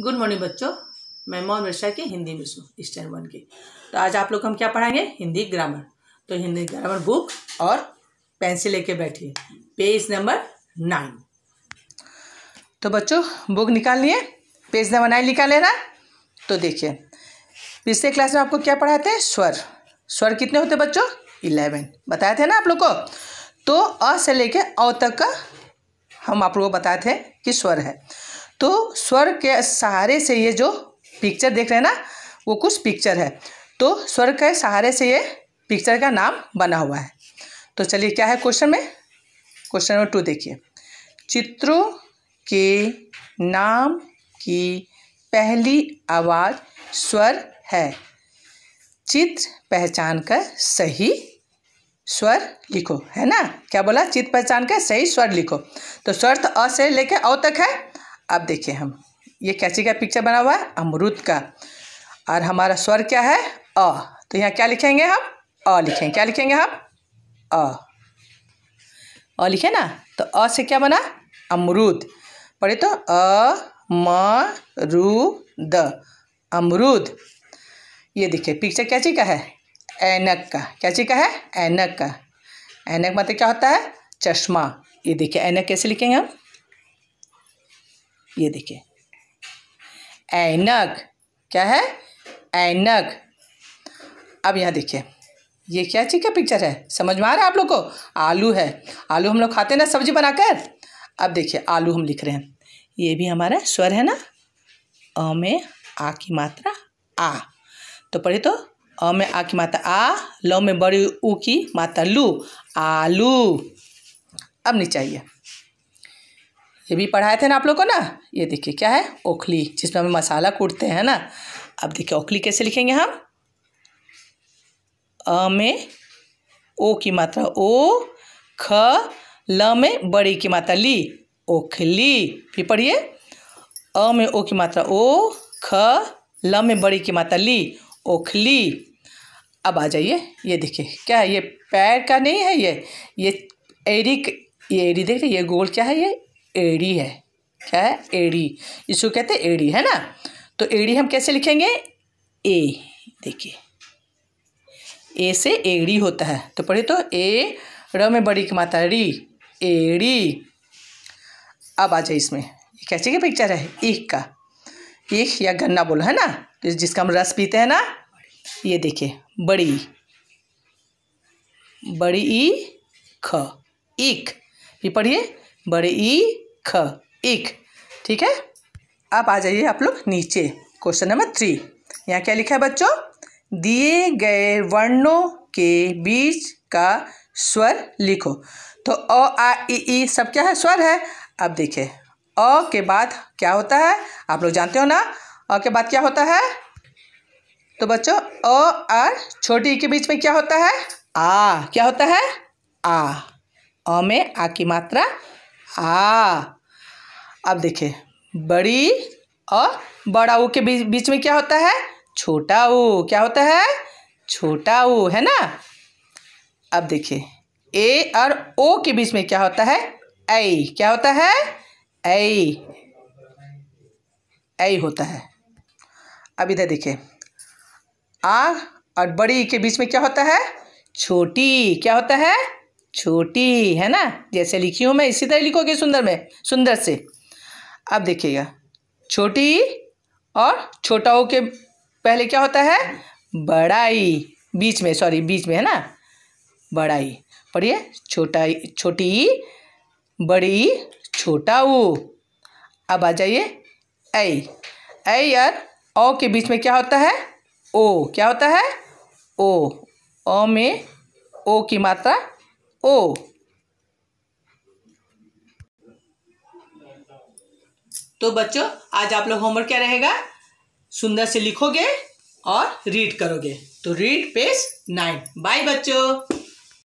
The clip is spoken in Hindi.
गुड मॉर्निंग बच्चों मैं मोहन मिश्रा के हिंदी में हूँ स्टैंड वन की तो आज आप लोग हम क्या पढ़ाएंगे हिंदी ग्रामर तो हिंदी ग्रामर बुक और पेंसिल लेके बैठिए पेज नंबर नाइन तो बच्चों बुक निकाल लिए पेज नंबर नाइन निकाल लेना तो देखिए पिछले क्लास में आपको क्या पढ़ाते हैं स्वर स्वर कितने होते बच्चों इलेवन बताए थे ना आप लोग को तो अ से लेके अ तक का हम आप लोग को बताए थे कि स्वर है तो स्वर के सहारे से ये जो पिक्चर देख रहे हैं ना वो कुछ पिक्चर है तो स्वर के सहारे से ये पिक्चर का नाम बना हुआ है तो चलिए क्या है क्वेश्चन में क्वेश्चन नंबर टू देखिए चित्रों के नाम की पहली आवाज़ स्वर है चित्र पहचान कर सही स्वर लिखो है ना क्या बोला चित्र पहचान कर सही स्वर लिखो तो स्वर तो अ से लेकर औ तक है अब देखिए हम ये कैची का पिक्चर बना हुआ है अमरुद का और हमारा स्वर क्या है अ तो यहाँ क्या लिखेंगे हम अ लिखेंगे क्या लिखेंगे हम अ अ लिखे ना तो अ से क्या बना अमरूद पढ़े तो अ म रू द अमरुद ये देखिए पिक्चर कैची का है ऐनक का क्या चीज़ का है ऐनक का ऐनक मतलब क्या होता है चश्मा ये देखिए ऐनक कैसे लिखेंगे हम ये देखिए ऐनक क्या है ऐनक अब यहाँ देखिए ये क्या चीज़ का पिक्चर है समझ में आ रहा है आप लोग को आलू है आलू हम लोग खाते हैं ना सब्जी बनाकर अब देखिए आलू हम लिख रहे हैं ये भी हमारा स्वर है ना अ में आ की मात्रा आ तो पढ़े तो अ में आ की मात्रा आ लो में बड़ी ऊ की मात्रा लू आलू अब नीचे आइए ये भी पढ़ाए थे ना आप लोग को ना ये देखिए क्या है ओखली जिसमें हम मसाला कूटते हैं ना अब देखिए ओखली कैसे लिखेंगे हम अ में ओ की मात्रा ओ ख ल में बड़ी की मात्रा ली ओखली फिर पढ़िए अ में ओ की मात्रा ओ ख ल में बड़ी की मात्रा ली ओखली अब आ जाइए ये देखिए क्या है ये पैर का नहीं है ये ये एरी ये एरी देख रहे ये गोल क्या है ये एडी है क्या है एडी इसको कहते हैं एडी है ना तो एडी हम कैसे लिखेंगे ए देखिए ए से एडी होता है तो पढ़े तो ए र में बड़ी की माता री एडी अब आ जाए इसमें कैसे की पिक्चर है ईख का ईख या गन्ना बोलो है ना तो जिसका हम रस पीते हैं ना ये देखिए बड़ी बड़ी ई ख ईख ये पढ़िए बड़े ई ख इक ठीक है अब आ जाइए आप लोग नीचे क्वेश्चन नंबर थ्री यहाँ क्या लिखा है बच्चों दिए गए वर्णों के बीच का स्वर लिखो तो अ आ इ ई सब क्या है स्वर है अब देखिए अ के बाद क्या होता है आप लोग जानते हो ना अ के बाद क्या होता है तो बच्चों अ और छोटी के बीच में क्या होता है आ क्या होता है आ अ में आ की मात्रा आ हाँ। अब देखिए बड़ी और बड़ा ऊ के बीच बीच में क्या होता है छोटा ऊ क्या होता है छोटा ऊ है ना अब देखिए ए और ओ के बीच में क्या होता है ऐ क्या होता है ऐ ऐ होता है अब इधर देखिए आ और बड़ी के बीच में क्या होता है छोटी क्या होता है छोटी है ना जैसे लिखी हूँ मैं इसी तरह लिखोगे सुंदर में सुंदर से अब देखिएगा छोटी और छोटाओं के पहले क्या होता है बड़ाई बीच में सॉरी बीच में है ना बड़ाई पढ़िए छोटाई छोटी बड़ी छोटाऊ अब आ जाइए ऐ ऐ ओ के बीच में क्या होता है ओ क्या होता है ओ ओ में ओ की मात्रा ओ तो बच्चों आज आप लोग होमवर्क क्या रहेगा सुंदर से लिखोगे और रीड करोगे तो रीड पेज नाइन बाय बच्चों